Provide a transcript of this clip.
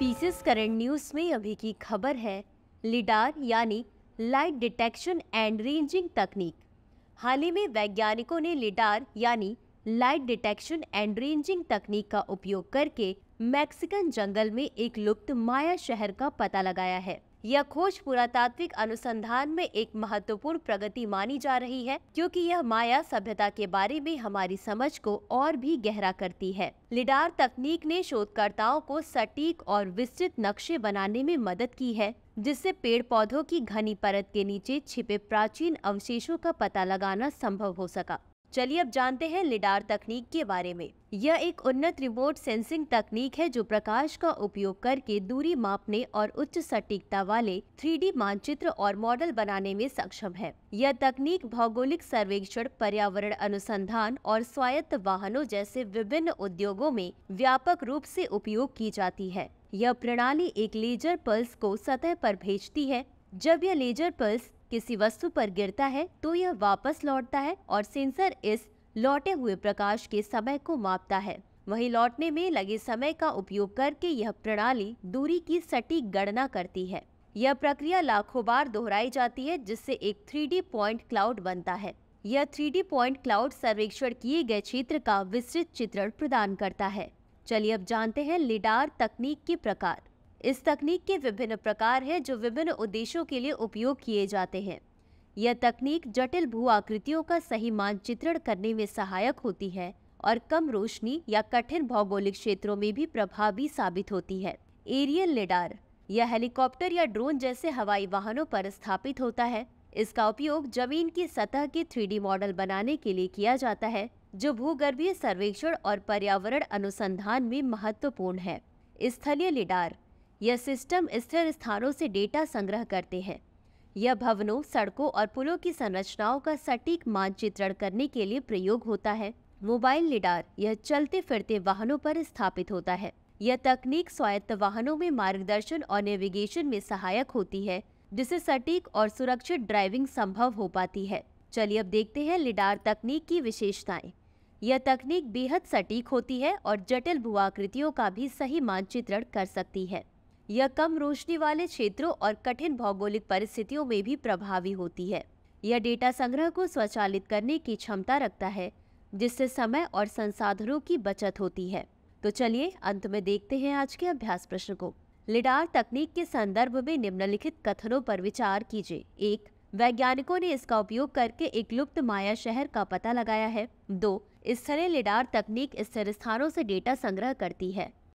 pieces current news में अभी की खबर है लिडार यानी लाइट डिटेक्शन एंड रेंजिंग तकनीक हाल ही में वैज्ञानिकों ने लिडार यानी लाइट डिटेक्शन एंड रेंजिंग तकनीक का उपयोग करके मैक्सिकन जंगल में एक लुप्त माया शहर का पता लगाया है यह खोज पुरातात्विक अनुसंधान में एक महत्वपूर्ण प्रगति मानी जा रही है क्योंकि यह माया सभ्यता के बारे में हमारी समझ को और भी गहरा करती है लिडार तकनीक ने शोधकर्ताओं को सटीक और विस्तृत नक्शे बनाने में मदद की है जिससे पेड़ पौधों की घनी परत के नीचे छिपे प्राचीन अवशेषों का पता लगाना संभव हो सका चलिए अब जानते हैं लिडार तकनीक के बारे में यह एक उन्नत रिमोट सेंसिंग तकनीक है जो प्रकाश का उपयोग करके दूरी मापने और उच्च सटीकता वाले 3D मानचित्र और मॉडल बनाने में सक्षम है यह तकनीक भौगोलिक सर्वेक्षण पर्यावरण अनुसंधान और स्वायत्त वाहनों जैसे विभिन्न उद्योगों में व्यापक रूप से उपयोग की जाती है यह प्रणाली एक लेजर पल्स को सतह पर भेजती है जब यह लेजर पल्स किसी वस्तु पर गिरता है तो यह वापस लौटता है और सेंसर इस लौटे हुए प्रकाश के समय को मापता है वहीं लौटने में लगे समय का उपयोग करके यह प्रणाली दूरी की सटीक गणना करती है यह प्रक्रिया लाखों बार दोहराई जाती है जिससे एक थ्री पॉइंट क्लाउड बनता है यह थ्री पॉइंट क्लाउड सर्वेक्षण किए गए क्षेत्र का विस्तृत चित्रण प्रदान करता है चलिए अब जानते हैं लिडार तकनीक के प्रकार इस तकनीक के विभिन्न प्रकार हैं जो विभिन्न उद्देश्यों के लिए उपयोग किए जाते हैं यह तकनीक जटिल भू आकृतियों का सही मानचित्रण करने में सहायक होती है और कम रोशनी या कठिन भौगोलिक क्षेत्रों में भी प्रभावी साबित होती है एरियल लेडार यह हेलीकॉप्टर या ड्रोन जैसे हवाई वाहनों पर स्थापित होता है इसका उपयोग जमीन की सतह के थ्री मॉडल बनाने के लिए किया जाता है जो भूगर्भीय सर्वेक्षण और पर्यावरण अनुसंधान में महत्वपूर्ण है स्थलीय लिडार यह सिस्टम स्थिर स्थानों से डेटा संग्रह करते हैं यह भवनों सड़कों और पुलों की संरचनाओं का सटीक मानचित्रण करने के लिए प्रयोग होता है मोबाइल लिडार यह चलते फिरते वाहनों पर स्थापित होता है यह तकनीक स्वायत्त वाहनों में मार्गदर्शन और नेविगेशन में सहायक होती है जिससे सटीक और सुरक्षित ड्राइविंग संभव हो पाती है चलिए अब देखते हैं लिडार तकनीक की विशेषताएं यह तकनीक बेहद सटीक होती है और जटिल भूआकृतियों का भी सही मानचित्रण कर सकती है यह कम रोशनी वाले क्षेत्रों और कठिन भौगोलिक परिस्थितियों में भी प्रभावी होती है यह डेटा संग्रह को स्वचालित करने की क्षमता रखता है जिससे समय और संसाधनों की बचत होती है तो चलिए अंत में देखते हैं आज के अभ्यास प्रश्न को लिडार तकनीक के संदर्भ में निम्नलिखित कथनों पर विचार कीजिए एक वैज्ञानिकों ने इसका उपयोग करके एक लुप्त माया शहर का पता लगाया है दो स्थलीय लिडार तकनीक स्थिर स्थानों से डेटा संग्रह करती है